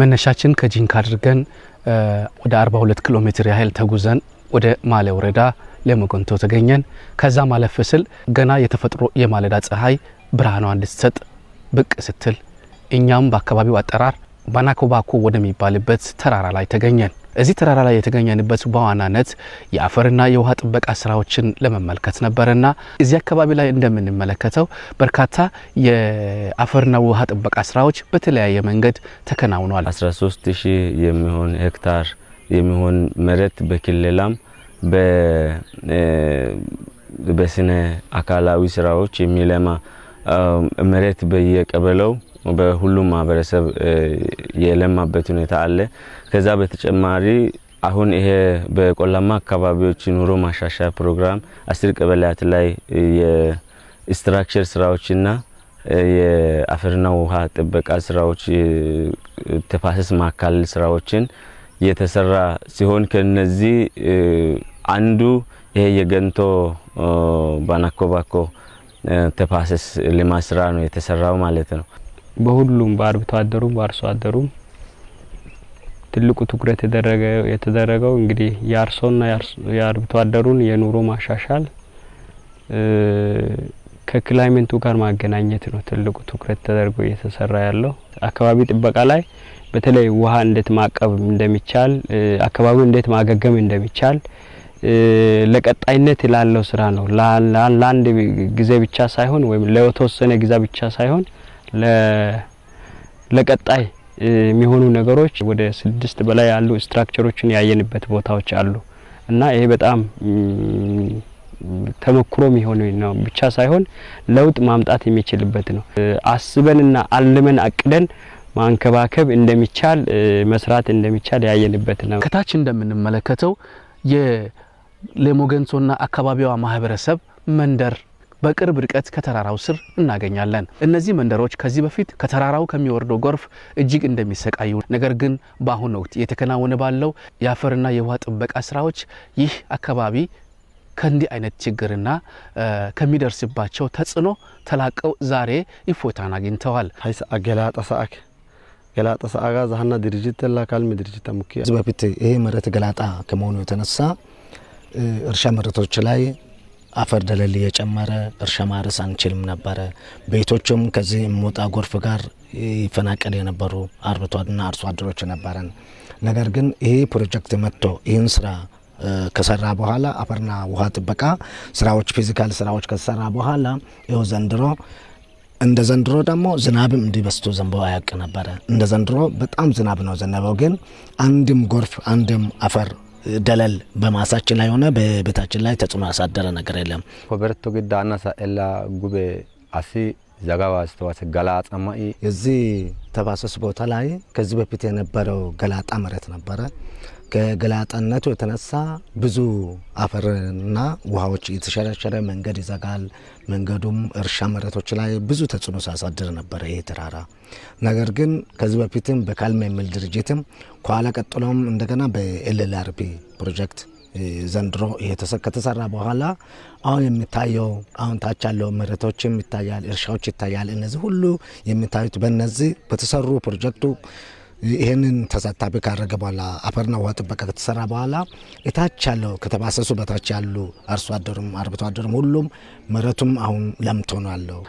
መነሻችን ከጂንካ አድርገን ወደ 42 ኪሎ ሜትር ያህል ተጉዘን ወደ ማሌ ወረዳ ለመጎንቶ ተገኘን። ከዛ ማለፍ ስል ገና የተፈጥሮ የማለዳ ፀሐይ ብርሃኗን እንድትሰጥ ብቅ ስትል እኛም በአካባቢው አጠራር ባናኮባኮ ወደሚባልበት ተራራ ላይ ተገኘን። እዚህ ተራራ ላይ የተገኘንበት በዋናነት የአፈርና የውሃ ጥበቃ ስራዎችን ለመመልከት ነበረና እዚህ አካባቢ ላይ እንደምንመለከተው በርካታ የአፈርና ውሃ ጥበቃ ስራዎች በተለያየ መንገድ ተከናውኗል። 13 ሺህ የሚሆን ሄክታር የሚሆን መሬት በክልላም በስነ አካላዊ ስራዎች የሚለማ መሬት በየቀበሌው በሁሉም ማህበረሰብ የለማበት ሁኔታ አለ። ከዛ በተጨማሪ አሁን ይሄ በቆላማ አካባቢዎች ኑሮ ማሻሻያ ፕሮግራም አስር ቀበሌያት ላይ የስትራክቸር ስራዎችና የአፈርና ውሃ ጥበቃ ስራዎች፣ ተፋሰስ ማካለል ስራዎችን የተሰራ ሲሆን ከነዚህ አንዱ ይሄ የገንቶ ባናኮባኮ ተፋሰስ ልማት ስራ ነው የተሰራው ማለት ነው። በሁሉም በአርብቶ አደሩም በአርሶ አደሩም ትልቁ ትኩረት የተደረገው እንግዲህ የአርሶና የአርብቶ አደሩን የኑሮ ማሻሻል ከክላይሜንቱ ጋር ማገናኘት ነው ትልቁ ትኩረት ተደርጎ እየተሰራ ያለው። አካባቢ ጥበቃ ላይ በተለይ ውሃ እንዴት ማቀብ እንደሚቻል፣ አካባቢው እንዴት ማገገም እንደሚቻል ለቀጣይነት ላለው ስራ ነው። ለአንድ ጊዜ ብቻ ሳይሆን ወይም ለተወሰነ ጊዜ ብቻ ሳይሆን ለቀጣይ የሚሆኑ ነገሮች ወደ ስድስት በላይ ያሉ ስትራክቸሮችን ያየንበት ቦታዎች አሉ እና ይሄ በጣም ተሞክሮ የሚሆን ነው ብቻ ሳይሆን ለውጥ ማምጣት የሚችልበት ነው። አስበንና አልመን አቅደን ማንከባከብ እንደሚቻል መስራት እንደሚቻል ያየንበት ነው። ከታች እንደምንመለከተው የሌሞገንሶና አካባቢዋ ማህበረሰብ መንደር በቅርብ ርቀት ከተራራው ስር እናገኛለን። እነዚህ መንደሮች ከዚህ በፊት ከተራራው ከሚወርደው ጎርፍ እጅግ እንደሚሰቃዩ፣ ነገር ግን በአሁኑ ወቅት እየተከናወነ ባለው የአፈርና የውሃ ጥበቃ ስራዎች ይህ አካባቢ ከእንዲህ አይነት ችግርና ከሚደርስባቸው ተጽዕኖ ተላቀው ዛሬ ይፎታን አግኝተዋል። ሀይስ ገላጣ ሰአጋ ዛህና ድርጅት ላካልሚ ድርጅት ሙኪ በፊት ይሄ መሬት ገላጣ ከመሆኑ የተነሳ እርሻ መሬቶች ላይ አፈር ደለል እየጨመረ እርሻ ማረስ አንችልም ነበረ። ቤቶችም ከዚህ ሞጣ ጎርፍ ጋር ይፈናቀል የነበሩ አርብቶና አርሶ አደሮች ነበረን። ነገር ግን ይሄ ፕሮጀክት መጥቶ ይህን ስራ ከሰራ በኋላ አፈርና ውሃ ጥበቃ ስራዎች፣ ፊዚካል ስራዎች ከሰራ በኋላ ይኸው ዘንድሮ እንደ ዘንድሮ ደግሞ ዝናብም እንዲህ በስቶ ዘንቦ አያውቅ ነበረ። እንደ ዘንድሮ በጣም ዝናብ ነው ዘነበው፣ ግን አንድም ጎርፍ አንድም አፈር ደለል በማሳችን ላይ ሆነ በቤታችን ላይ ተጽዕኖ ያሳደረ ነገር የለም። ኮበርቶ ግዳ አናሳ ኤላ ጉቤ አሲ ዘጋባ ስተዋስ ገላጣ ማይ የዚህ ተፋሰስ ቦታ ላይ ከዚህ በፊት የነበረው ገላጣ መሬት ነበረ። ከገላጠነቱ የተነሳ ብዙ አፈርና ውሃዎች የተሸረሸረ መንገድ ይዘጋል። መንገዱም እርሻ መሬቶች ላይ ብዙ ተጽዕኖ ሲያሳድር ነበረ ይህ ተራራ። ነገር ግን ከዚህ በፊትም በካልማ የሚል ድርጅትም ከኋላ ቀጥሎም እንደገና በኤልኤልአርፒ ፕሮጀክት ዘንድሮ ከተሰራ በኋላ አሁን የሚታየው አሁን ታች ያለው መሬቶችም ይታያል፣ እርሻዎች ይታያል። እነዚህ ሁሉ የሚታዩት በነዚህ በተሰሩ ፕሮጀክቱ ይህንን ተሳታፊ ካረገ በኋላ አፈርና ውሃ ጥበቃ ከተሰራ በኋላ እታች ያለው ከተፋሰሱ በታች ያሉ አርሶ አደሩም አርብቶ አደሩም ሁሉም መሬቱም አሁን ለምቶ ነው ያለው።